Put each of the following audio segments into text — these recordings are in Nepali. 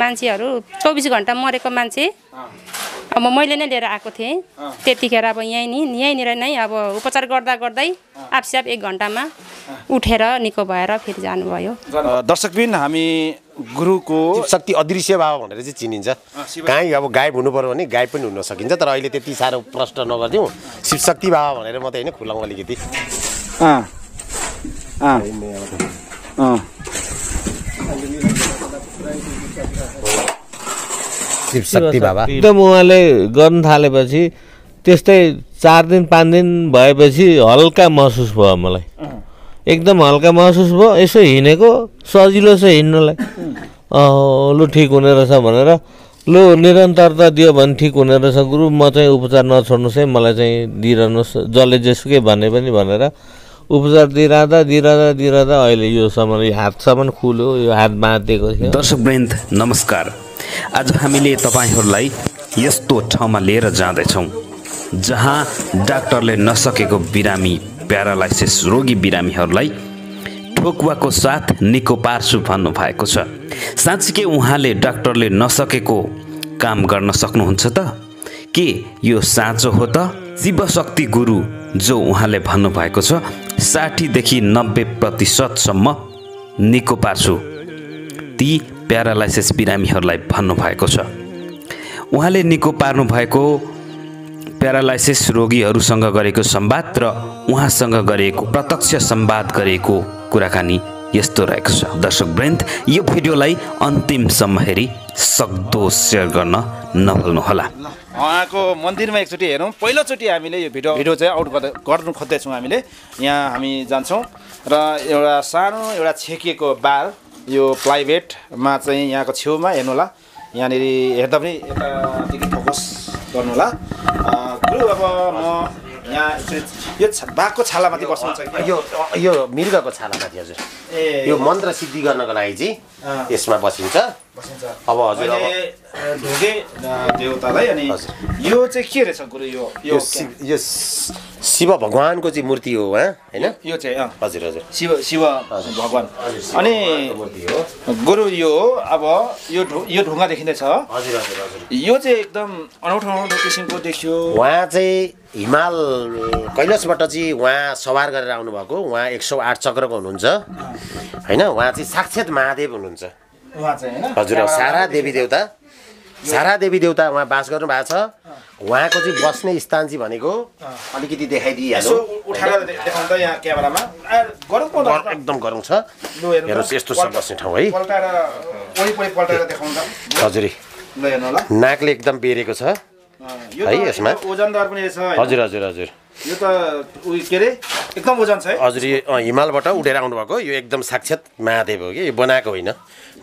मान्छेहरू चौबिस घन्टा मरेको मान्छे अब मैले नै लिएर आएको थिएँ त्यतिखेर अब यहीँ नि यहीँनिर नै अब उपचार गर्दा गर्दै आफसेप एक घन्टामा उठेर निको भएर फेरि जानुभयो दर्शकबिन हामी गुरुको शक्ति अदृश्य बाबा भनेर चाहिँ चिनिन्छ कहीँ अब गायब हुनु पऱ्यो भने गायब पनि हुन सकिन्छ तर अहिले त्यति साह्रो प्रश्न नगरिदिउँ शिवशक्ति बाबा भनेर मात्रै होइन खुलाउँ अलिकति शक्ति बाबा एकदम उहाँले गर्न थालेपछि त्यस्तै चार दिन पाँच दिन भएपछि हल्का महसुस भयो मलाई एकदम हल्का महसुस भयो यसो हिँडेको सजिलो छ हिँड्नलाई लु ठिक हुने रहेछ भनेर लु निरन्तरता दियो भने ठिक हुने रहेछ गुरु म चाहिँ उपचार नछोड्नुहोस् है मलाई चाहिँ दिइरहनुहोस् जसले जेसुकै भने पनि भनेर उपचार दिइरहँदा दिइरहँदा दिइरहँदा अहिले योसम्म यो हातसम्म खुल्यो यो हात बाँधिएको थियो दर्शक नमस्कार आज हामीले तपाईँहरूलाई यस्तो ठाउँमा लिएर जाँदैछौँ जहाँ डाक्टरले नसकेको बिरामी प्यारालाइसिस रोगी बिरामीहरूलाई ठोकुवाको साथ निको पार्छु भन्नुभएको भएको छ साँच्चीकै उहाँले डाक्टरले नसकेको काम गर्न सक्नुहुन्छ त के यो साँचो हो त शिवशक्ति गुरु जो उहाँले भन्नुभएको छ साठीदेखि नब्बे प्रतिशतसम्म निको पार्छु ती प्यारालाइसिस बिरामीहरूलाई भन्नुभएको छ उहाँले निको पार्नुभएको प्यारालाइसिस रोगीहरूसँग गरेको सम्वाद र उहाँसँग गरेको प्रत्यक्ष सम्वाद गरेको कुराकानी यस्तो रहेको छ दर्शक वृन्द यो भिडियोलाई अन्तिमसम्म हेरी सक्दो सेयर गर्न नभुल्नुहोला उहाँको मन्दिरमा एकचोटि हेरौँ पहिलोचोटि हामीले यो भिडियो भिडियो चाहिँ आउट गर्दै गर्नु खोज्दैछौँ हामीले यहाँ हामी जान्छौँ र एउटा सानो एउटा छेकिएको बाल यो प्लाइभेटमा चाहिँ यहाँको छेउमा हेर्नुहोला यहाँनिर हेर्दा पनि यतादेखि फोकस गर्नुहोला गुरु अब म यो बाघको छालामाथि बस्नुहुन्छ यो यो मृगको छालामाथि हजुर ए यो मन्त्र सिद्धि गर्नको लागि चाहिँ यसमा बसिन्छ अब हजुर देउतालाई अनि यो चाहिँ के रहेछ गुरु यो यो शिव भगवानको चाहिँ मूर्ति हो होइन यो चाहिँ हजुर हजुर शिव शिव भगवान् अनि गुरु यो अब यो यो ढुङ्गा देखिँदैछ हजुर हजुर हजुर यो चाहिँ एकदम अनौठो अनौठो किसिमको देखियो उहाँ चाहिँ हिमाल कैलाशबाट चाहिँ उहाँ सवार गरेर आउनुभएको उहाँ एक सौ आठ चक्रको हुनुहुन्छ होइन उहाँ चाहिँ साक्षात महादेव हुनुहुन्छ हजुर सारा देवी देवता सारा देवी देवता उहाँ बास गर्नु भएको छ उहाँको चाहिँ बस्ने स्थान चाहिँ भनेको अलिकति देखाइदिइहाल्छ एकदम गरौँ छ हेर्नुहोस् यस्तो छ बस्ने ठाउँ है हजुर नाकले एकदम बेरेको छ है यसमा ओजनदार पनि हजुर हजुर हजुर यो त उयो के अरे एकदम ओजन छ है हजुर यो हिमालबाट उडेर आउनुभएको यो एकदम साक्षात महादेव हो कि यो बनाएको होइन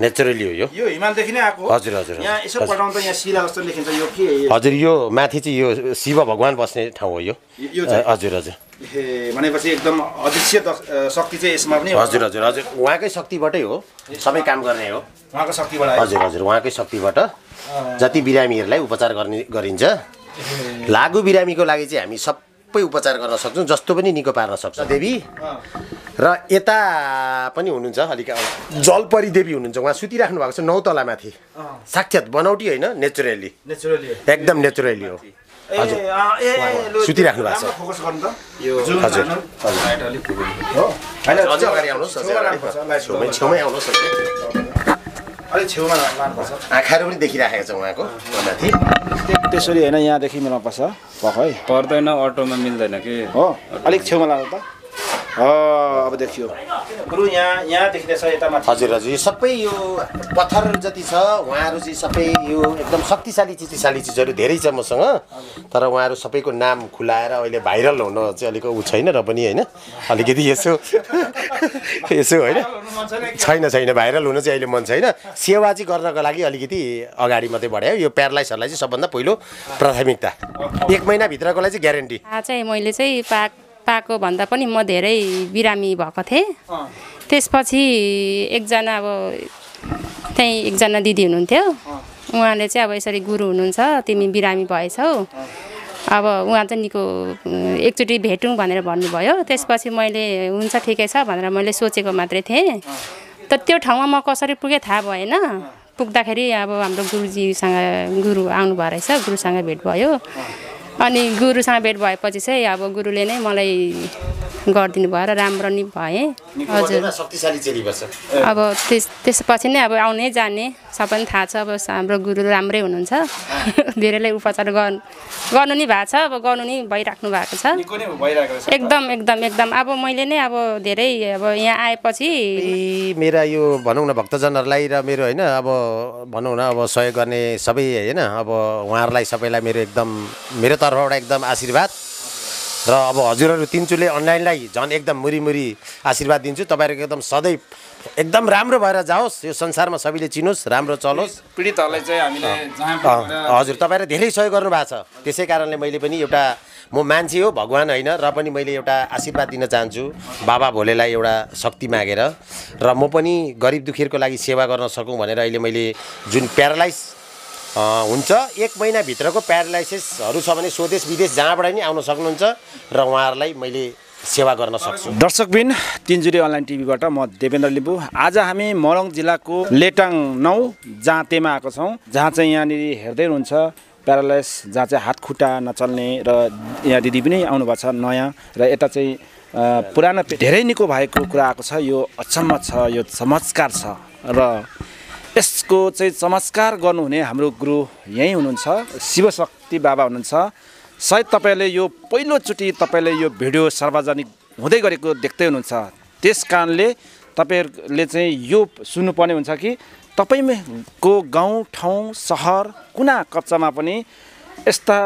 नेचुरली हो यो यो हिमालदेखि नै आएको हजुर हजुर यहाँ यसो त यहाँ शिला जस्तो लेखिन्छ यो के हजुर यो माथि चाहिँ यो शिव भगवान् बस्ने ठाउँ हो यो हजुर हजुर भनेपछि एकदम अदृश्य शक्ति चाहिँ यसमा पनि हजुर हजुर हजुर उहाँकै शक्तिबाटै हो सबै काम गर्ने हो उहाँको शक्तिबाट हजुर हजुर उहाँकै शक्तिबाट जति बिरामीहरूलाई उपचार गर्ने गरिन्छ लागु बिरामीको लागि चाहिँ हामी सबै उपचार गर्न सक्छौँ जस्तो पनि निको पार्न सक्छौँ देवी र यता पनि हुनुहुन्छ अलिक जलपरी देवी हुनुहुन्छ उहाँ सुतिराख्नु भएको छ नौ तलामाथि साक्षात बनाउटी होइन नेचुरली एकदम नेचुरली हो हजुर सुतिराख्नु भएको छ हजुर आँखाहरू पनि देखिराखेको छ उहाँको माथि त्यसरी होइन यहाँदेखि मेलामा पर्छ भर्खर पर्दैन अटोमा मिल्दैन कि हो अलिक छेउमा लानु त अब देखियो गुरु यहाँ यहाँदेखि हजुर हजुर यो सबै यो पत्थर जति छ उहाँहरू चाहिँ सबै यो एकदम शक्तिशाली चिजशाली चिजहरू धेरै छ मसँग तर उहाँहरू सबैको नाम खुलाएर अहिले भाइरल हुन चाहिँ अलिक ऊ छैन र पनि होइन अलिकति यसो यसो होइन छैन छैन भाइरल हुन चाहिँ अहिले मन छैन सेवा चाहिँ गर्नको लागि अलिकति अगाडि मात्रै बढायो यो प्यारालाइसहरूलाई चाहिँ सबभन्दा पहिलो प्राथमिकता एक लागि चाहिँ ग्यारेन्टी चाहिँ मैले चाहिँ पाक पाएको भन्दा पनि म धेरै बिरामी भएको थिएँ त्यसपछि एकजना अब त्यहीँ एकजना दिदी हुनुहुन्थ्यो उहाँले चाहिँ अब यसरी गुरु हुनुहुन्छ तिमी बिरामी भएछौ अब उहाँ चाहिँ निको एकचोटि भेटौँ भनेर भन्नुभयो त्यसपछि मैले हुन्छ ठिकै छ भनेर मैले सोचेको मात्रै थिएँ त त्यो ठाउँमा म कसरी पुगेँ थाहा भएन पुग्दाखेरि अब हाम्रो गुरुजीसँग गुरु आउनुभयो रहेछ गुरुसँग भेट भयो अनि गुरुसँग भेट भएपछि चाहिँ अब गुरुले नै मलाई गरिदिनु भयो र राम्रो नि भएँ हजुर अब त्यस त्यसपछि नै अब आउने जाने सबै थाहा छ अब हाम्रो गुरु राम्रै हुनुहुन्छ धेरैलाई उपचार गर्नु गर्नु नि भएको छ अब गर्नु नि भइराख्नु भएको छ एकदम एकदम एकदम अब मैले नै अब धेरै अब यहाँ आएपछि मेरा यो भनौँ न भक्तजनहरूलाई र मेरो होइन अब भनौँ न अब सहयोग गर्ने सबै होइन अब उहाँहरूलाई सबैलाई मेरो एकदम मेरो तर्फबाट एकदम आशीर्वाद र अब हजुरहरू तिनचुले अनलाइनलाई झन् एकदम मुरीमुरी आशीर्वाद दिन्छु तपाईँहरूको एकदम सधैँ एकदम राम्रो भएर जाओस् यो संसारमा सबैले चिनोस् राम्रो चलोस् पीडितहरूलाई चाहिँ हामीले हजुर तपाईँले धेरै सहयोग गर्नुभएको छ त्यसै कारणले मैले पनि एउटा म मान्छे हो भगवान् होइन र पनि मैले एउटा आशीर्वाद दिन चाहन्छु बाबा भोलेलाई एउटा शक्ति मागेर र म पनि गरिब दुखीहरूको लागि सेवा गर्न सकौँ भनेर अहिले मैले जुन प्यारालाइज हुन्छ एक महिनाभित्रको प्यारालाइसिसहरू छ भने स्वदेश विदेश जहाँबाट नि आउन सक्नुहुन्छ र उहाँहरूलाई मैले सेवा गर्न सक्छु दर्शकबिन तिनजुरी अनलाइन टिभीबाट म देवेन्द्र लिम्बू आज हामी मोरङ जिल्लाको लेटाङ नौ जाँतेमा आएको छौँ जहाँ चाहिँ यहाँनिर हेर्दै हुनुहुन्छ प्यारालाइस जहाँ चाहिँ हात खुट्टा नचल्ने र यहाँ दिदी पनि आउनुभएको छ नयाँ र यता चाहिँ पुरानो धेरै निको भएको कुरा आएको छ यो अचम्म छ यो चमत्कार छ र यसको चाहिँ चमत्कार गर्नुहुने हाम्रो गुरु यहीँ हुनुहुन्छ शिवशक्ति बाबा हुनुहुन्छ सायद तपाईँले यो पहिलोचोटि तपाईँले यो भिडियो सार्वजनिक हुँदै गरेको देख्दै हुनुहुन्छ त्यस कारणले तपाईँहरूले चाहिँ यो सुन्नुपर्ने हुन्छ कि तपाईँको गाउँ ठाउँ सहर कुना कच्चामा पनि यस्ता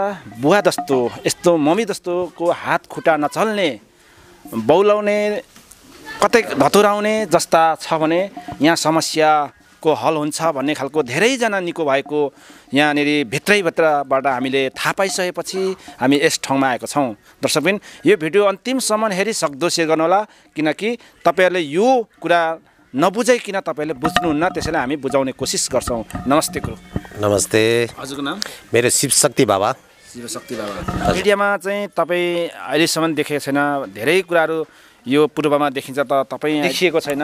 बुवा जस्तो यस्तो मम्मी जस्तोको हात खुट्टा नचल्ने बौलाउने कतै धतुराउने जस्ता छ भने यहाँ समस्या को हल हुन्छ भन्ने खालको धेरैजना निको भएको यहाँनिर भित्रैभित्रबाट हामीले थाहा पाइसकेपछि हामी यस ठाउँमा आएको छौँ दर्शकबिन यो भिडियो अन्तिमसम्म हेरिसक्दो सेयर गर्नुहोला किनकि तपाईँहरूले यो कुरा नबुझाइकन तपाईँहरूले बुझ्नुहुन्न त्यसैले हामी बुझाउने कोसिस गर्छौँ नमस्ते गुरु नमस्ते हजुरको नाम मेरो शिवशक्ति बाबा शिवशक्ति बाबा मिडियामा चाहिँ तपाईँ अहिलेसम्म देखेको छैन धेरै कुराहरू यो पूर्वमा देखिन्छ त तपाईँ देखिएको छैन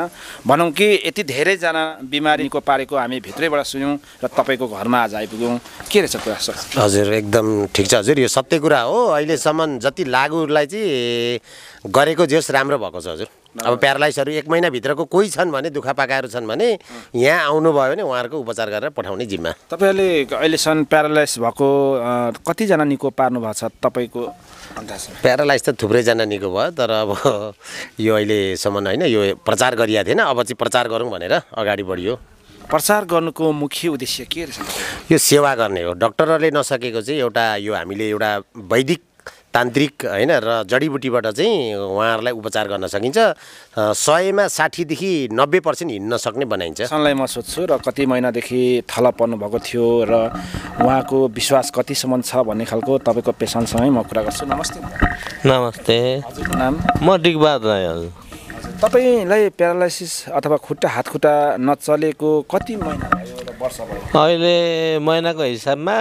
भनौँ कि यति धेरैजना बिमारीको पारेको हामी भित्रैबाट सुन्यौँ र तपाईँको घरमा आज आइपुग्यौँ के रहेछ कुरा सर हजुर एकदम ठिक छ हजुर यो सत्य कुरा हो अहिलेसम्म जति लागुलाई चाहिँ गरेको जेस राम्रो भएको छ हजुर अब प्यारालाइसहरू एक महिनाभित्रको कोही छन् भने दुःख पाएकाहरू छन् भने यहाँ आउनुभयो भने उहाँहरूको उपचार गरेर पठाउने जिम्मा तपाईँहरूले अहिलेसम्म प्यारालाइस भएको कतिजना निको पार्नु भएको छ तपाईँको प्यारालाइस त थुप्रैजना निको भयो तर अब यो अहिलेसम्म होइन यो प्रचार गरिएको थिएन अब चाहिँ प्रचार गरौँ भनेर अगाडि बढियो प्रचार गर्नुको मुख्य उद्देश्य के रहेछ यो सेवा गर्ने हो डक्टरहरूले नसकेको चाहिँ एउटा यो हामीले एउटा वैदिक तान्त्रिक होइन र जडीबुटीबाट चाहिँ उहाँहरूलाई उपचार गर्न सकिन्छ सयमा साठीदेखि नब्बे पर्सेन्ट हिँड्न सक्ने बनाइन्छ सनलाई म सोध्छु र कति महिनादेखि थला पर्नुभएको थियो र उहाँको विश्वास कतिसम्म छ भन्ने खालको तपाईँको पेसनसँगै म कुरा गर्छु नमस्ते नमस्ते नाम म डिगबहादुर राई हजुर तपाईँलाई प्यारालाइसिस अथवा खुट्टा हात खुट्टा नचलेको कति महिना वर्ष भयो अहिले महिनाको हिसाबमा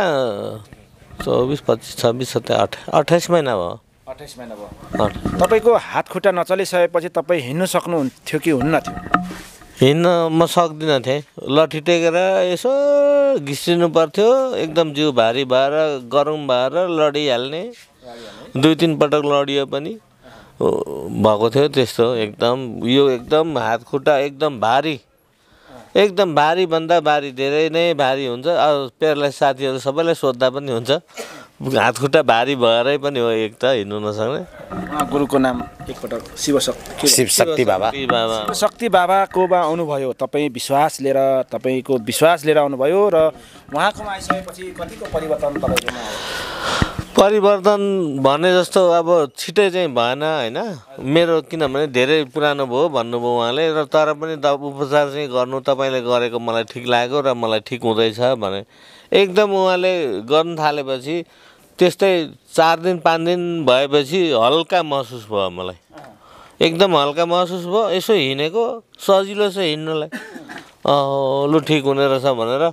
चौबिस पच्चिस छब्बिस सत्ताइस अठाइस अठाइस महिना भयो अठाइस महिना भयो तपाईँको हात खुट्टा नचलिसकेपछि तपाईँ हिँड्नु सक्नुहुन्थ्यो कि हुन्न थियो हिँड्न म सक्दिनँ थिएँ लट्ठी टेकेर यसो घिस्रिनु पर्थ्यो एकदम जिउ भारी भएर गरम भएर लडिहाल्ने दुई तिन पटक लडियो पनि भएको थियो त्यस्तो एकदम यो एकदम हात खुट्टा एकदम भारी एकदम भारीभन्दा भारी धेरै नै भारी हुन्छ अरू प्यारालाइज साथीहरू सबैलाई सोद्धा पनि हुन्छ हात खुट्टा भारी भएरै पनि हो एक त हिँड्नु नसक्ने गुरुको नाम एकपटक शिवशक्ति शिवशक्ति बाबा शक्ति बाबाकोमा आउनुभयो तपाईँ विश्वास लिएर तपाईँको विश्वास लिएर आउनुभयो र उहाँकोमा आइसकेपछि कतिको परिवर्तन परिवर्तन भने जस्तो अब छिटै चाहिँ भएन होइन मेरो किनभने धेरै पुरानो भयो भन्नुभयो उहाँले र तर पनि द उपचार चाहिँ गर्नु तपाईँले गरेको मलाई ठिक लाग्यो र मलाई ठिक हुँदैछ भने एकदम उहाँले गर्नु थालेपछि त्यस्तै चार दिन पाँच दिन भएपछि हल्का महसुस भयो मलाई एकदम हल्का महसुस भयो यसो हिँडेको सजिलो छ हिँड्नलाई लु ठिक हुने रहेछ भनेर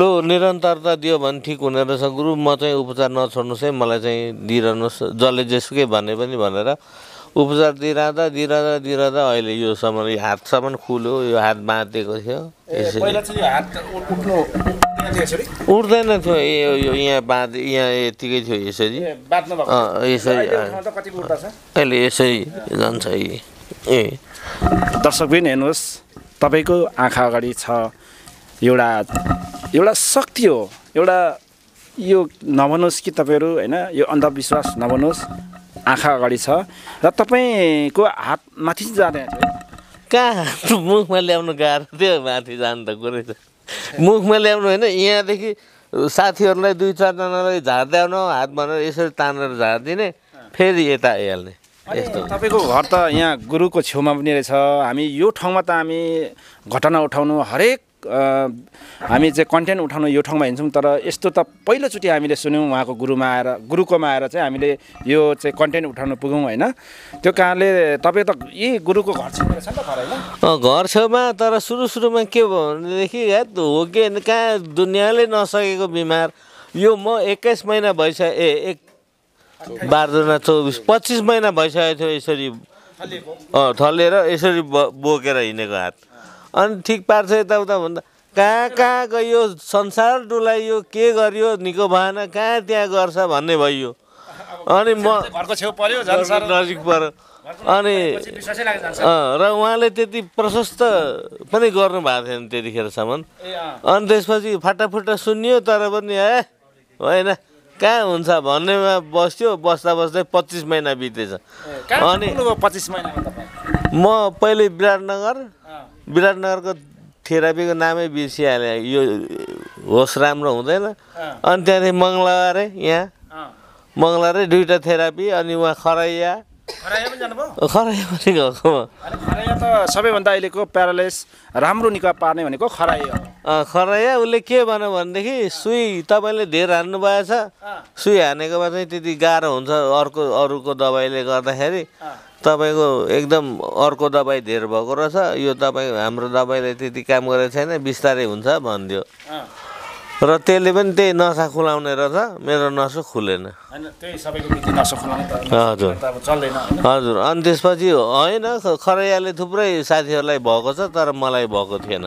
लु निरन्तरता दियो भने ठिक हुने रहेछ गुरु म चाहिँ उपचार नछोड्नुहोस् है मलाई चाहिँ दिइरहनुहोस् जसले जेसुकै भने पनि भनेर उपचार दिइरहँदा दिइरहँदा दिइरहँदा अहिले यो योसम्म यो हातसम्म खुल्यो यो हात बाँधिएको थियो उठ्दैन थियो ए यो यहाँ बाँध यहाँ यतिकै थियो यसरी यसरी अहिले यसरी जान्छ ए दर्शक दर्शकबिन हेर्नुहोस् तपाईँको आँखा अगाडि छ एउटा एउटा शक्ति हो एउटा यो नभनोस् कि तपाईँहरू होइन यो अन्धविश्वास नभनोस् आँखा अगाडि छ र तपाईँको हात माथि जाँदैन थियो कहाँ मुखमा ल्याउनु गाह्रो थियो माथि जानु त कुरै छ मुखमा ल्याउनु होइन यहाँदेखि साथीहरूलाई दुई चारजनालाई झार्दै आउनु हात भनेर यसरी तानेर झारिदिने फेरि यता आइहाल्ने यस्तो तपाईँको घर त यहाँ गुरुको छेउमा पनि रहेछ हामी यो ठाउँमा त हामी घटना उठाउनु हरेक हामी चाहिँ कन्टेन्ट उठाउनु यो ठाउँमा हिँड्छौँ तर यस्तो त पहिलोचोटि हामीले सुन्यौँ उहाँको गुरुमा आएर गुरुकोमा आएर चाहिँ हामीले यो चाहिँ कन्टेन्ट उठाउनु पुग्यौँ होइन त्यो कारणले तपाईँ त यही गुरुको घर छेउमा छ नि त घर घर छेउमा तर सुरु सुरुमा के भयो भनेदेखि या हो कि कहाँ दुनियाँले नसकेको बिमार यो म एक्काइस महिना भइसक्यो ए एक बाह्रजना चौबिस पच्चिस महिना भइसकेको थियो यसरी थलेर यसरी बोकेर हिँडेको हात अनि ठिक पार्छ यताउता भन्दा कहाँ कहाँ गयो संसार डुलाइयो के गरियो निको भएन कहाँ त्यहाँ गर्छ भन्ने भइयो अनि म घरको छेउ पर्यो नजिक पऱ्यो अनि र उहाँले त्यति प्रशस्त पनि गर्नु भएको थिएन त्यतिखेरसम्म अनि त्यसपछि फाटाफुट्टा सुन्यो तर पनि ए होइन कहाँ हुन्छ भन्नेमा बस्थ्यो बस्दा बस्दै पच्चिस महिना बितेछ अनि पच्चिस महिना म पहिले विराटनगर विराटनगरको थेरापीको नामै बिर्सिहालेँ यो होस् राम्रो हुँदैन अनि त्यहाँदेखि मङ्गलबारे यहाँ मङ्गलबारै दुइटा थेरापी अनि उहाँ खरैया खराया पनि गएको त सबैभन्दा अहिलेको प्यारालाइस राम्रो निका पार्ने भनेको खराया खराइया उसले के भन्यो भनेदेखि सुई तपाईँले धेर हान्नु भएछ सुई हानेकोमा चाहिँ त्यति गाह्रो हुन्छ अर्को अरूको दबाईले गर्दाखेरि तपाईँको एकदम अर्को दबाई धेर भएको रहेछ यो तपाईँ हाम्रो दबाईले त्यति काम गरेको छैन बिस्तारै हुन्छ भनिदियो र त्यसले पनि त्यही नसा खुलाउने रहेछ मेरो नसो खुलेन हजुर हजुर अनि त्यसपछि होइन खरैयाले थुप्रै साथीहरूलाई भएको छ तर मलाई भएको थिएन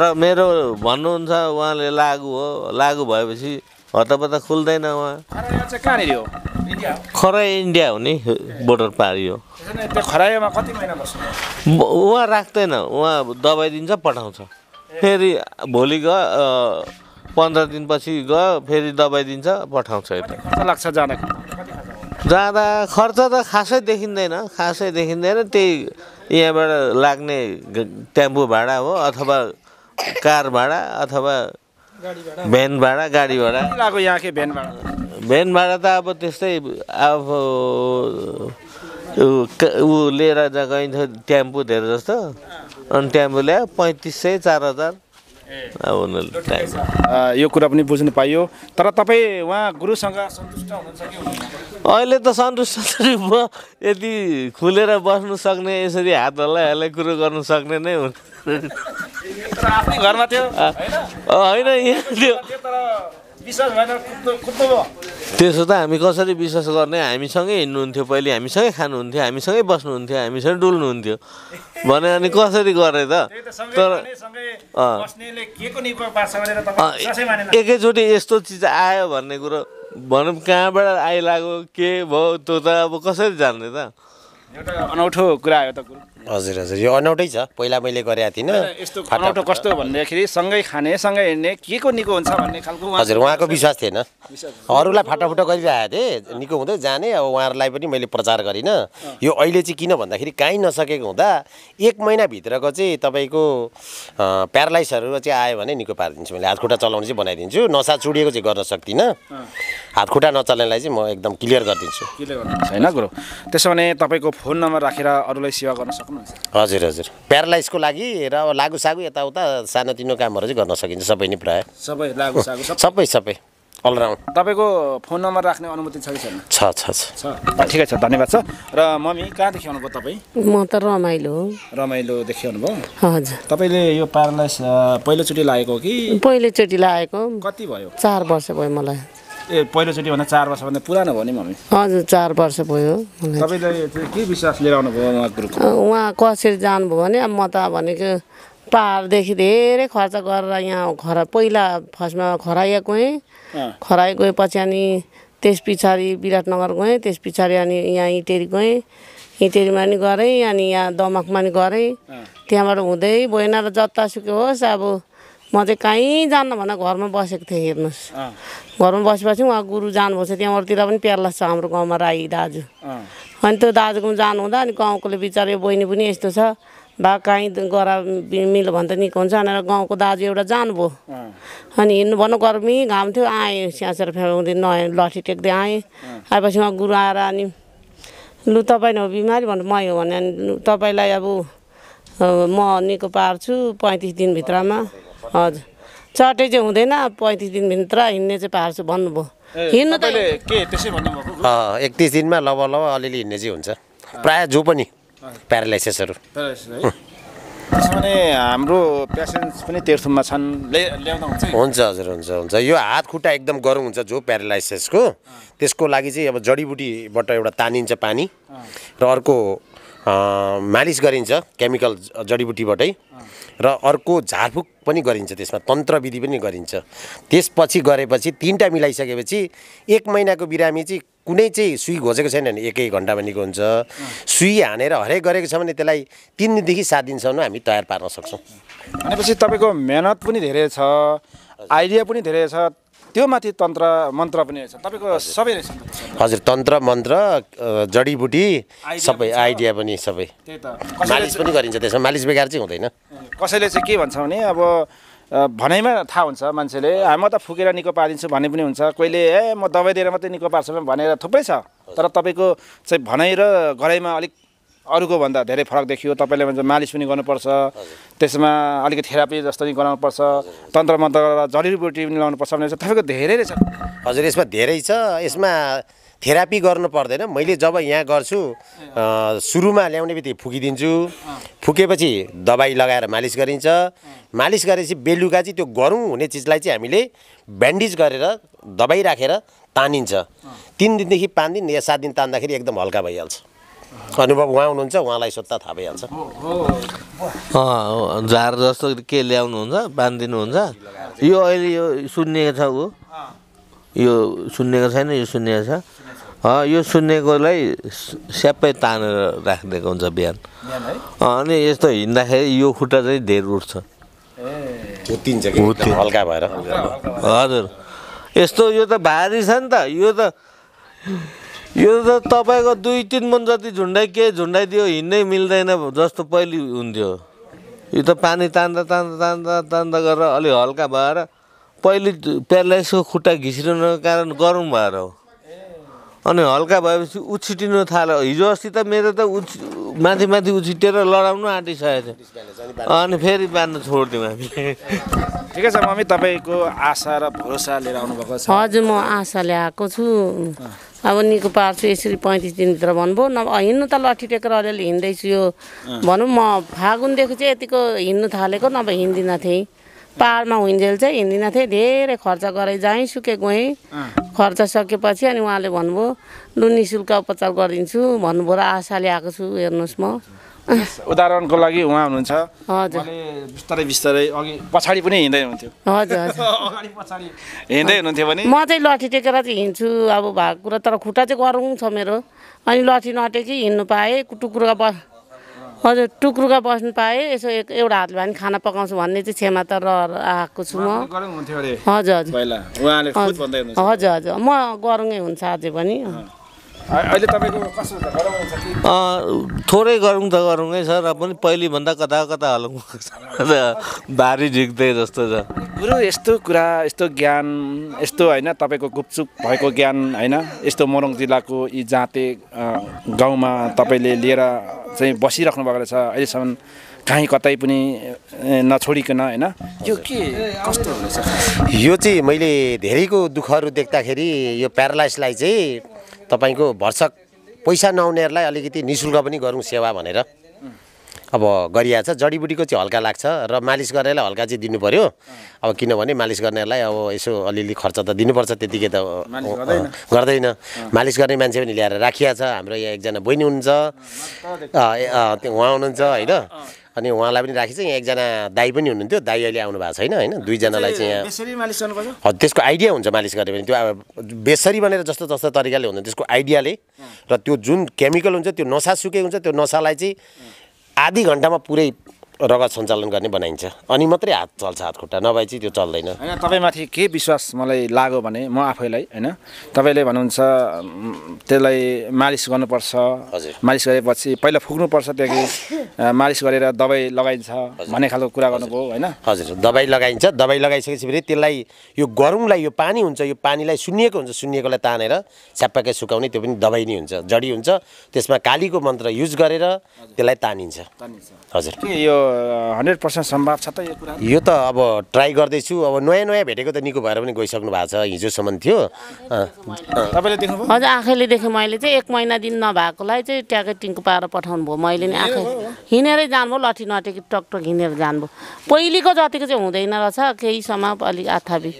र मेरो भन्नुहुन्छ उहाँले लागु हो लागु भएपछि हतपत्त खुल्दैन उहाँ खरायो इन्डिया हुने बोर्डर पारियो हो कति महिना बस्नु उहाँ राख्दैन उहाँ दबाई दिन्छ पठाउँछ फेरि भोलि ग पन्ध्र दिनपछि ग फेरि दबाई दिन्छ पठाउँछ यता लाग्छ जाँदा जाँदा खर्च त खासै देखिँदैन खासै देखिँदैन त्यही यहाँबाट लाग्ने टेम्पो भाडा हो अथवा कार भाडा अथवा भ्यान भाडा गाडी भाडा भ्यान भाडा भेन भाडा त अब त्यस्तै अब ऊ लिएर जहाँ गइन्थ्यो टेम्पो धेरै जस्तो अनि टेम्पो ल्यायो पैँतिस सय चार हजार अब उनीहरूले यो कुरा पनि बुझ्नु पाइयो तर तपाईँ उहाँ गुरुसँग सन्तुष्ट हुनुहुन्छ अहिले त सन्तुष्ट म यति खुलेर बस्नु सक्ने यसरी हात हल्लाइ कुरो गर्नु सक्ने नै हुन् घरमा थियो होइन यहाँ थियो त्यसो त हामी कसरी विश्वास गर्ने हामीसँगै हिँड्नुहुन्थ्यो पहिले हामीसँगै खानुहुन्थ्यो हामीसँगै बस्नुहुन्थ्यो हामीसँगै डुल्नुहुन्थ्यो भने अनि कसरी गरे त तर एकैचोटि यस्तो चिज आयो भन्ने कुरो भनौँ कहाँबाट आइलाग्यो के भयो त्यो त अब कसरी जान्ने त एउटा अनौठो कुरा आयो त कुरो हजुर हजुर यो अनौठै छ पहिला मैले गरेको थिइनँ यस्तो कस्तो भन्दाखेरि सँगै खाने सँगै हिँड्ने के को निको हुन्छ भन्ने खालको हजुर उहाँको विश्वास थिएन अरूलाई फाटाफुटा गरिरहेको थिएँ निको हुँदै जाने अब उहाँहरूलाई पनि मैले प्रचार गरिनँ यो अहिले चाहिँ किन भन्दाखेरि काहीँ नसकेको हुँदा एक महिनाभित्रको चाहिँ तपाईँको प्यारालाइसहरू चाहिँ आयो भने निको पारिदिन्छु मैले हातखुट्टा चलाउने चाहिँ बनाइदिन्छु नसा चुडिएको चाहिँ गर्न सक्दिनँ हातखुट्टा नचल्नेलाई चाहिँ म एकदम क्लियर गरिदिन्छु क्लियर गरिदिन्छु होइन गुरु त्यसो भने तपाईँको फोन नम्बर राखेर अरूलाई सेवा गर्न सक्नु सक्नुहुन्छ हजुर हजुर प्यारालाइजको लागि र लागु सागु यताउता सानोतिनो कामहरू चाहिँ गर्न सकिन्छ सबै नै प्रायः सबै लागु सागु सबै सबै अलराउन्ड तपाईँको फोन नम्बर राख्ने अनुमति छ कि छैन छ छ छ ठिकै छ धन्यवाद छ र मम्मी कहाँदेखि आउनुभयो तपाईँ म त रमाइलो हो देखाउनु भयो हजुर तपाईँले यो प्यारालाइस पहिलोचोटि लागेको कि पहिलोचोटि लागेको कति भयो चार वर्ष भयो मलाई ए भन्दा चार वर्षभन्दा पुरानो भयो नि मम्मी हजुर चार वर्ष भयो तपाईँले के विश्वास लिएर आउनुभयो उहाँ कसरी जानुभयो भने अब म त भनेको पाहाडदेखि धेरै खर्च गरेर यहाँ खरा पहिला फर्स्टमा खराइया गएँ खराइ गएपछि अनि त्यस पछाडि विराटनगर गएँ त्यस पछाडि अनि यहाँ इटेरी गएँ इटेरीमा नि गरेँ अनि यहाँ दमकमा नि गरेँ त्यहाँबाट हुँदै भएन र जतासुकै होस् अब म चाहिँ कहीँ जान्न भन्दा घरमा बसेको थिएँ हेर्नुहोस् घरमा बसेपछि उहाँ गुरु जानुभएको छ त्यहाँबाटतिर पनि प्यारला छ हाम्रो गाउँमा राई दाजु अनि त्यो दाजुकोमा जानुहुँदा अनि गाउँकोले यो बहिनी पनि यस्तो छ बा काहीँ गरा मिल त निको हुन्छ भनेर गाउँको दाजु एउटा जानुभयो अनि हिँड्नु भन्नु गर्मी घाम थियो आएँ स्याँसेर फ्याउँदै नयाँ लठी टेक्दै आएँ आएपछि उहाँ गुरु आएर अनि लु तपाईँ हो बिमारी भन्नु मै हो भने अनि तपाईँलाई अब म निको पार्छु पैँतिस दिनभित्रमा हजुर चटे चाहिँ हुँदैन पैँतिस दिनभित्र हिँड्ने चाहिँ पार्छु भन्नुभयो हिँड्नु त एकतिस दिनमा लभ लभ अलिअलि हिँड्ने चाहिँ हुन्छ प्राय जो पनि प्यारालाइसिसहरू हाम्रो पेसेन्ट पनि तेर्थुममा छन् हुन्छ हजुर हुन्छ हुन्छ यो हात खुट्टा एकदम गरौँ हुन्छ जो प्यारालाइसिसको त्यसको लागि चाहिँ अब जडीबुटीबाट एउटा तानिन्छ पानी र अर्को मालिस गरिन्छ केमिकल जडीबुटीबाटै र अर्को झारफुक पनि गरिन्छ त्यसमा तन्त्रविधि पनि गरिन्छ त्यसपछि गरेपछि तिनवटा मिलाइसकेपछि एक महिनाको बिरामी चाहिँ कुनै चाहिँ सुई घोजेको छैन भने एकै घन्टा भनेको हुन्छ सुई हानेर हरेक गरेको छ भने त्यसलाई तिन दिनदेखि सात दिनसम्म हामी तयार पार्न सक्छौँ भनेपछि तपाईँको मेहनत पनि धेरै छ आइडिया पनि धेरै छ त्यो माथि तन्त्र मन्त्र पनि रहेछ तपाईँको सबै रहेछ हजुर तन्त्र मन्त्र जडीबुटी सबै आइडिया पनि सबै मालिस पनि गरिन्छ त्यसमा मालिस बेकार चाहिँ हुँदैन कसैले चाहिँ के भन्छ भने अब भनाइमा थाहा हुन्छ मान्छेले म त फुकेर निको पारिदिन्छु भन्ने पनि हुन्छ कोहीले ए म दबाई दिएर मात्रै निको पार्छु भनेर थुप्रै छ तर तपाईँको चाहिँ भनाइ र गराइमा अलिक अरूको भन्दा धेरै फरक देखियो तपाईँले भन्छ मालिस पनि गर्नुपर्छ त्यसमा अलिकति थेरापी जस्तो पनि गराउनुपर्छ तन्त्र मन्त्र गरेर जडीबुटी पनि लगाउनुपर्छ भने तपाईँको धेरै नै छ हजुर यसमा धेरै छ यसमा थेरापी गर्नु पर्दैन मैले जब यहाँ गर्छु सुरुमा ल्याउने बित्तिकै फुकिदिन्छु फुकेपछि दबाई लगाएर मालिस गरिन्छ मालिस गरेपछि बेलुका चाहिँ त्यो गरौँ हुने चिजलाई चाहिँ हामीले ब्यान्डेज गरेर दबाई राखेर तानिन्छ तिन दिनदेखि पाँच दिन या सात दिन तान्दाखेरि एकदम हल्का भइहाल्छ अनुभव उहाँ हुनुहुन्छ उहाँलाई सोध्दा थाहा भइहाल्छ झार जस्तो के ल्याउनुहुन्छ बाँधिदिनुहुन्छ यो अहिले यो सुन्ने छ ऊ यो सुन्नेको छैन यो सुन्नेको छ यो सुन्नेकोलाई स्याप्पै तानेर राखिदिएको हुन्छ बिहान अनि यस्तो हिँड्दाखेरि यो खुट्टा चाहिँ धेर उठ्छ हल्का भएर हजुर यस्तो यो त भारी छ नि त यो त यो त तपाईँको दुई तिन मन जति झुन्डाइ के झुन्डाइदियो हिँड्नै मिल्दैन जस्तो पहिले हुन्थ्यो यो त पानी तान्दा तान्दा तान्दा तान्दा गरेर अलिक हल्का भएर पहिले प्यारालाइसको खुट्टा घिसिरहनु कारण गरौँ भएर हो अनि हल्का भएपछि उछिटिनु थाल्यो हिजो अस्ति त मेरो त उछ माथि माथि उछिटेर लडाउनु आँटिसकेको थियो अनि फेरि बाँध्नु छोडिदिउँ हामीले ठिकै छ मम्मी तपाईँको आशा र भरोसा लिएर आउनुभएको छ हजुर म आशा ल्याएको छु अब निको पार्छु यसरी पैँतिस दिनभित्र भन्नुभयो न हिँड्नु त लट्ठी टेकेर अलिअलि हिँड्दैछु यो भनौँ म फागुनदेखि चाहिँ यतिको हिँड्नु थालेको नभए हिँड्दिनँ थिएँ पाहाडमा हुन्जेल चाहिँ हिँड्दिनँ थिएँ धेरै खर्च गरेँ जहीँ सुके गएँ खर्च सकेपछि अनि उहाँले भन्नुभयो लु नि शुल्क उपचार गरिदिन्छु भन्नुभयो र आशा ल्याएको छु हेर्नुहोस् म उदाहरणको लागि उहाँ हुनुहुन्छ हजुर बिस्तारै बिस्तारै अघि पछाडि पनि हिँड्दै हुन्थ्यो हिँड्दै हुनुहुन्थ्यो भने म चाहिँ लठी टेकेर चाहिँ हिँड्छु अब भएको कुरा तर खुट्टा चाहिँ गरौँ छ मेरो अनि लठी नटेकी हिँड्नु पाएँ टुक्रो अब हजुर टुक्रुका बस्नु पाएँ यसो एक एउटा हातले भए पनि खाना पकाउँछु भन्ने चाहिँ क्षमता र आएको छु म हजुर हजुर हजुर हजुर म गरुङै हुन्छ अझै पनि थोरै गरौँ त गरौँै छ र पनि भन्दा कता कता हलौँ भारी झिक्दै जस्तो छ गुरु यस्तो कुरा यस्तो ज्ञान यस्तो होइन तपाईँको गुपचुप भएको ज्ञान होइन यस्तो मोरङ जिल्लाको यी जाँते गाउँमा तपाईँले लिएर चाहिँ बसिराख्नु भएको रहेछ अहिलेसम्म काहीँ कतै पनि नछोडिकन होइन यो के कस्तो यो चाहिँ मैले धेरैको दुःखहरू देख्दाखेरि यो प्यारालाइसलाई चाहिँ तपाईँको भर्सक पैसा नआउनेहरूलाई अलिकति नि शुल्क पनि गरौँ सेवा भनेर अब गरिया छ जडीबुटीको चाहिँ हल्का लाग्छ र मालिस गर्नेलाई हल्का चाहिँ दिनु पऱ्यो अब किनभने मालिस गर्नेलाई अब यसो अलिअलि खर्च त दिनुपर्छ त्यतिकै त गर्दैन मालिस गर्ने मान्छे पनि ल्याएर राखिया छ हाम्रो यहाँ एकजना बहिनी हुनुहुन्छ उहाँ हुनुहुन्छ होइन अनि उहाँलाई पनि राखेछ यहाँ एकजना दाई पनि हुनुहुन्थ्यो दाई अहिले आउनु भएको छैन होइन दुईजनालाई चाहिँ यहाँ त्यसको आइडिया हुन्छ मालिस गर्यो भने त्यो अब बेसरी भनेर जस्तो जस्तो तरिकाले हुँदैन त्यसको आइडियाले र त्यो जुन केमिकल हुन्छ त्यो नसा सुकै हुन्छ त्यो नसालाई चाहिँ आधी घन्टामा पुरै रगत सञ्चालन गर्ने बनाइन्छ अनि मात्रै हात चल्छ हात खुट्टा नभए चाहिँ त्यो चल्दैन होइन तपाईँमाथि के विश्वास मलाई लाग्यो भने म आफैलाई होइन तपाईँले भन्नुहुन्छ त्यसलाई मालिस गर्नुपर्छ हजुर मालिस गरेपछि पहिला फुक्नुपर्छ त्यहाँदेखि मालिस गरेर दबाई लगाइन्छ भन्ने खालको कुरा गर्नुभयो होइन हजुर दबाई लगाइन्छ दबाई लगाइसकेपछि फेरि त्यसलाई यो गरौँलाई यो पानी हुन्छ यो पानीलाई सुन्निएको हुन्छ सुन्निएकोलाई तानेर छ्याप्पाकै सुकाउने त्यो पनि दबाई नै हुन्छ जडी हुन्छ त्यसमा कालीको मन्त्र युज गरेर त्यसलाई तानिन्छ हजुर यो हन्ड्रेड पर्सेन्ट सम्भव छ त यो कुरा यो त अब ट्राई गर्दैछु अब नयाँ नयाँ भेटेको त निको भएर पनि गइसक्नु भएको छ हिजोसम्म थियो तपाईँले देख्नु हजुर आँखाले देखेँ मैले चाहिँ एक महिना दिन नभएकोलाई चाहिँ ट्याकेटिङको पाएर पठाउनु भयो मैले नि आँखा हिँडेरै जानुभयो लट्ठी नटेकी टकटक हिँडेर जानुभयो पहिलेको जतिको चाहिँ हुँदैन रहेछ केहीसम्म अलिक आथाबी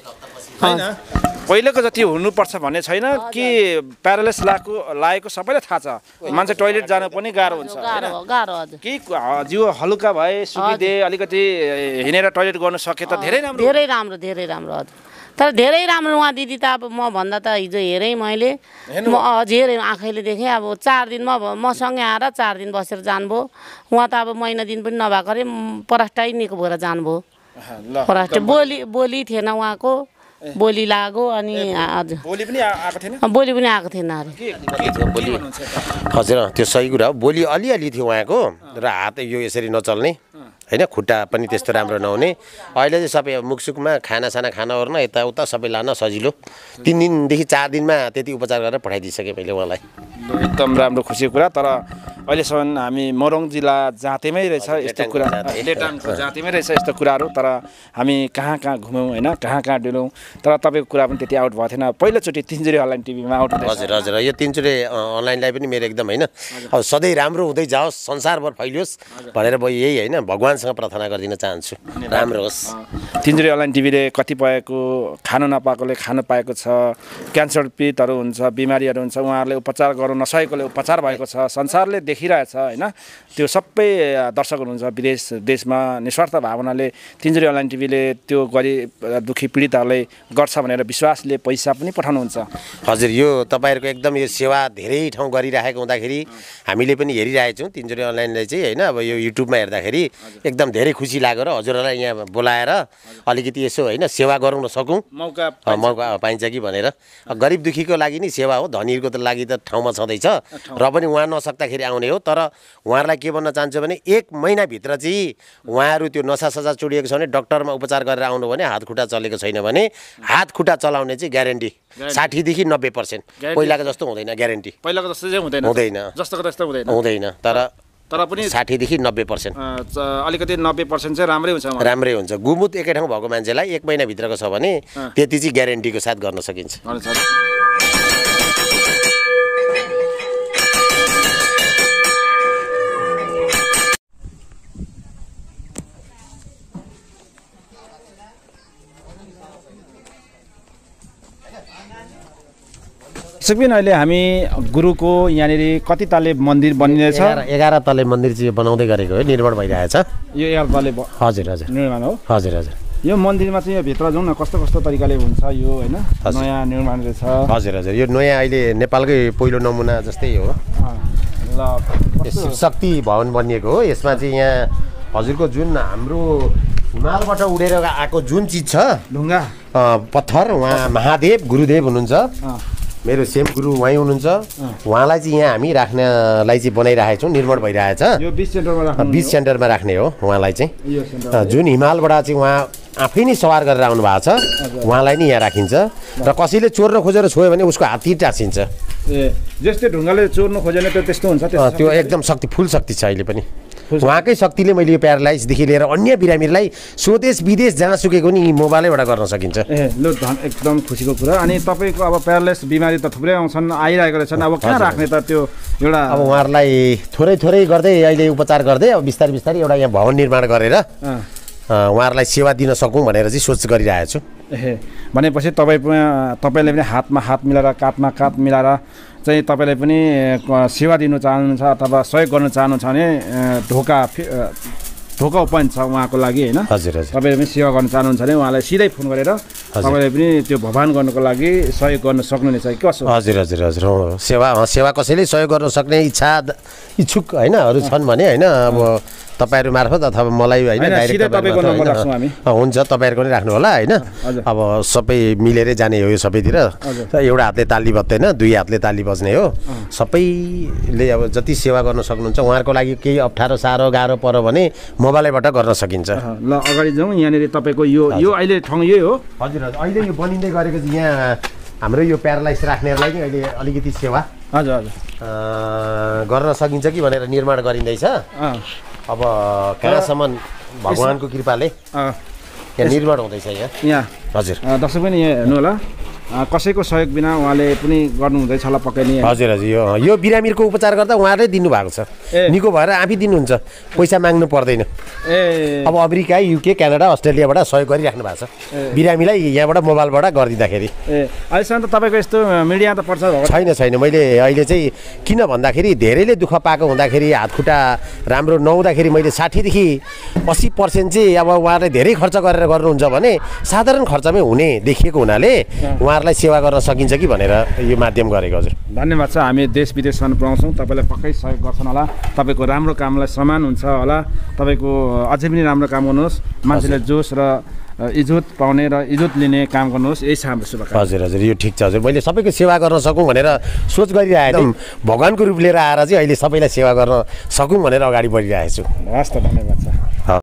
पहिलेको जति हुनुपर्छ भन्ने छैन कि प्यारालाइस लाएको लागेको सबैलाई थाहा छ मान्छे टोइलेट जानु पनि गाह्रो हुन्छ कि जिउ हलुका भए सुविधे अलिकति हिँडेर टोइलेट गर्नु सके त धेरै राम्रो धेरै राम्रो धेरै राम्रो हजुर तर धेरै राम्रो उहाँ दिदी त अब म भन्दा त हिजो हेरेँ मैले म अझै हेरेँ आँखाले देखेँ अब चार दिन म मसँगै आएर चार दिन बसेर जानुभयो उहाँ त अब महिना दिन पनि नभएको अरे पराष्टै निको भएर जानुभयो पराष्ट्र बोली बोली थिएन उहाँको बोली लाग्यो अनि हजुर बोली पनि आएको थिएन अरे हजुर त्यो सही कुरा हो बोली अलिअलि थियो उहाँको र हात यो यसरी नचल्ने होइन खुट्टा पनि त्यस्तो राम्रो नहुने अहिले चाहिँ सबै मुखसुखमा खानासाना खानाओर्न यताउता सबै लान सजिलो तिन दिनदेखि चार दिनमा त्यति उपचार गरेर पठाइदिइसकेँ मैले उहाँलाई एकदम राम्रो खुसीको कुरा तर अहिलेसम्म हामी मोरङ जिल्ला जाँतेमै रहेछ यस्तो कुरा जाँतेमै रहेछ यस्तो कुराहरू तर हामी कहाँ कहाँ घुम्यौँ होइन कहाँ कहाँ डुल्यौँ तर तपाईँको कुरा पनि त्यति आउट भएको थिएन पहिलोचोटि तिनचुरे अनलाइन टिभीमा आउट हजुर हजुर यो तिनचुरे अनलाइनलाई पनि मेरो एकदम होइन अब सधैँ राम्रो हुँदै जाओस् संसारभर फैलियोस् भनेर म यही होइन भगवान्सँग प्रार्थना गरिदिन चाहन्छु राम्रो होस् तिनचुरे अनलाइन टिभीले कतिपयको खानु नपाएकोले खानु पाएको छ क्यान्सर पीडितहरू हुन्छ बिमारीहरू हुन्छ उहाँहरूले उपचार गर्नु नसकेकोले उपचार भएको छ संसारले देखिरहेछ होइन त्यो सबै दर्शक हुनुहुन्छ विदेश देशमा निस्वार्थ भावनाले तिन्जुरी अनलाइन टिभीले त्यो गरिब दुःखी पीडितहरूले गर्छ भनेर विश्वासले पैसा पनि पठाउनुहुन्छ हजुर यो तपाईँहरूको एकदम यो सेवा धेरै ठाउँ गरिराखेको हुँदाखेरि हामीले पनि हेरिरहेछौँ तिन्जुरी अनलाइनलाई चाहिँ होइन अब यो युट्युबमा हेर्दाखेरि एकदम धेरै खुसी लाग्यो र हजुरहरूलाई यहाँ बोलाएर अलिकति यसो होइन सेवा गराउन सकौँ मौका मौका पाइन्छ कि भनेर गरिब दुःखीको लागि नि सेवा हो धनीहरूको लागि त ठाउँमा छँदैछ र पनि उहाँ नसक्दाखेरि आउने भन्ने हो तर उहाँहरूलाई के भन्न चाहन्छु भने एक महिनाभित्र चाहिँ उहाँहरू त्यो नसा सजा चुडिएको छ भने डक्टरमा उपचार गरेर आउनु भने हात खुट्टा चलेको छैन भने हात खुट्टा चलाउने चाहिँ ग्यारेन्टी साठीदेखि नब्बे पर्सेन्ट पहिलाको जस्तो हुँदैन ग्यारेन्टी पहिलाको जस्तो चाहिँ हुँदैन हुँदैन जस्तो हुँदैन हुँदैन तर तर पनि साठीदेखि नब्बे पर्सेन्ट अलिकति नब्बे पर्सेन्ट चाहिँ राम्रै हुन्छ राम्रै हुन्छ गुमुत एकै ठाउँ भएको मान्छेलाई एक महिनाभित्रको छ भने त्यति चाहिँ ग्यारेन्टीको साथ गर्न सकिन्छ सुखबिन अहिले हामी गुरुको यहाँनिर कति तले मन्दिर बनिँदैछ एघार तले मन्दिर चाहिँ बनाउँदै गरेको हो निर्माण भइरहेछ यो एघार तले हजुर हजुर निर्माण हो हजुर हजुर यो मन्दिरमा चाहिँ यो भित्र जाउँ न कस्तो कस्तो तरिकाले हुन्छ यो होइन नयाँ निर्माण रहेछ हजुर हजुर यो नयाँ अहिले नेपालकै पहिलो नमुना जस्तै हो ल शक्ति भवन बनिएको हो यसमा चाहिँ यहाँ हजुरको जुन हाम्रो हिमालबाट उडेर आएको जुन चिज छ ढुङ्गा पत्थर उहाँ महादेव गुरुदेव हुनुहुन्छ मेरो सेम गुरु उहाँ हुनुहुन्छ उहाँलाई चाहिँ यहाँ हामी राख्नलाई चाहिँ बनाइरहेको छौँ निर्माण भइरहेछ बिच सेन्टरमा राख्ने हो उहाँलाई चाहिँ जुन हिमालबाट चाहिँ उहाँ आफै नै सवार गरेर आउनु भएको छ उहाँलाई नै यहाँ राखिन्छ र कसैले चोर्न खोजेर छोयो भने उसको हात टाँसिन्छ ए जस्तै ढुङ्गाले चोर्न खोजेन त्यो त्यस्तो हुन्छ त्यो एकदम शक्ति फुल शक्ति छ अहिले पनि उहाँकै शक्तिले मैले यो प्यारालाइसदेखि लिएर अन्य बिरामीहरूलाई स्वदेश विदेश सुकेको नि मोबाइलैबाट गर्न सकिन्छ ए लु एकदम खुसीको कुरा अनि तपाईँको अब प्यारालाइस बिमारी त थुप्रै आउँछन् आइरहेको रहेछन् अब कहाँ राख्ने त त्यो एउटा अब उहाँहरूलाई थोरै थोरै गर्दै अहिले उपचार गर्दै अब बिस्तारै बिस्तारै एउटा यहाँ भवन निर्माण गरेर उहाँहरूलाई सेवा दिन सकौँ भनेर चाहिँ सोच गरिरहेको छु ए भनेपछि तपाईँ तपाईँले पनि हातमा हात मिलाएर काँधमा काँध मिलाएर चाहिँ तपाईँले पनि सेवा दिनु चाहनुहुन्छ अथवा सहयोग गर्न चाहनुहुन्छ भने ढोका ढोका ओपन छ उहाँको लागि होइन हजुर हजुर तपाईँले पनि सेवा गर्न चाहनुहुन्छ भने उहाँलाई सिधै फोन गरेर तपाईँले पनि त्यो भवान गर्नुको लागि सहयोग गर्न सक्नुहुनेछ कि कसो हजुर हजुर हजुर हो सेवा सेवा कसैले सहयोग गर्न सक्ने इच्छा इच्छुक होइनहरू छन् भने होइन अब तपाईँहरू मार्फत अथवा मलाई होइन हुन्छ तपाईँहरूको नै राख्नु होला होइन अब सबै मिलेरै जाने हो यो सबैतिर एउटा हातले ताली बज्दैन दुई हातले ताली बज्ने हो सबैले अब जति सेवा गर्न सक्नुहुन्छ उहाँहरूको लागि केही अप्ठ्यारो साह्रो गाह्रो पर्यो भने मोबाइलबाट गर्न सकिन्छ ल अगाडि जाउँ यहाँनिर तपाईँको यो यो अहिले ठाउँ यही हो हजुर हजुर अहिले यो बनिँदै गरेको चाहिँ यहाँ हाम्रो यो प्यारालाइस राख्नेहरूलाई नि अहिले अलिकति सेवा हजुर हजुर गर्न सकिन्छ कि भनेर निर्माण गरिँदैछ अब कहाँसम्म भगवान्को कृपाले यहाँ निर्माण हुँदैछ यहाँ यहाँ हजुर दर्शक पनि यहाँ हेर्नु होला कसैको सहयोग बिना उहाँले पनि गर्नुहुँदैछ होला पक्कै नै हजुर हजुर यो यो बिरामीको उपचार गर्दा उहाँले दिनुभएको छ निको भएर आफै दिनुहुन्छ पैसा माग्नु पर्दैन ए अब अमेरिका युके क्यानाडा अस्ट्रेलियाबाट सहयोग गरिराख्नु भएको छ बिरामीलाई यहाँबाट मोबाइलबाट गरिदिँदाखेरि ए अहिलेसम्म त तपाईँको यस्तो मिडिया त पर्छ छैन छैन मैले अहिले चाहिँ किन भन्दाखेरि धेरैले दुःख पाएको हुँदाखेरि हातखुट्टा राम्रो नहुँदाखेरि मैले साठीदेखि अस्सी पर्सेन्ट चाहिँ अब उहाँहरूले धेरै खर्च गरेर गर्नुहुन्छ भने साधारण खर्चमै हुने देखिएको हुनाले उहाँ उहाँहरूलाई सेवा गर्न सकिन्छ कि भनेर यो माध्यम गरेको हजुर धन्यवाद छ हामी देश विदेशमा पुऱ्याउँछौँ तपाईँलाई पक्कै सहयोग गर्छन् होला तपाईँको राम्रो कामलाई समान हुन्छ होला तपाईँको अझै पनि राम्रो काम गर्नुहोस् मान्छेलाई जोस र इज्जत पाउने र इज्जत लिने काम गर्नुहोस् यही छ हाम्रो शुभकामना हजुर हजुर यो ठिक छ हजुर मैले सबैको सेवा गर्न सकौँ भनेर सोच गरिरहेको भगवान्को रूप लिएर आएर चाहिँ अहिले सबैलाई सेवा गर्न सकौँ भनेर अगाडि बढिरहेको छु हस् त धन्यवाद छ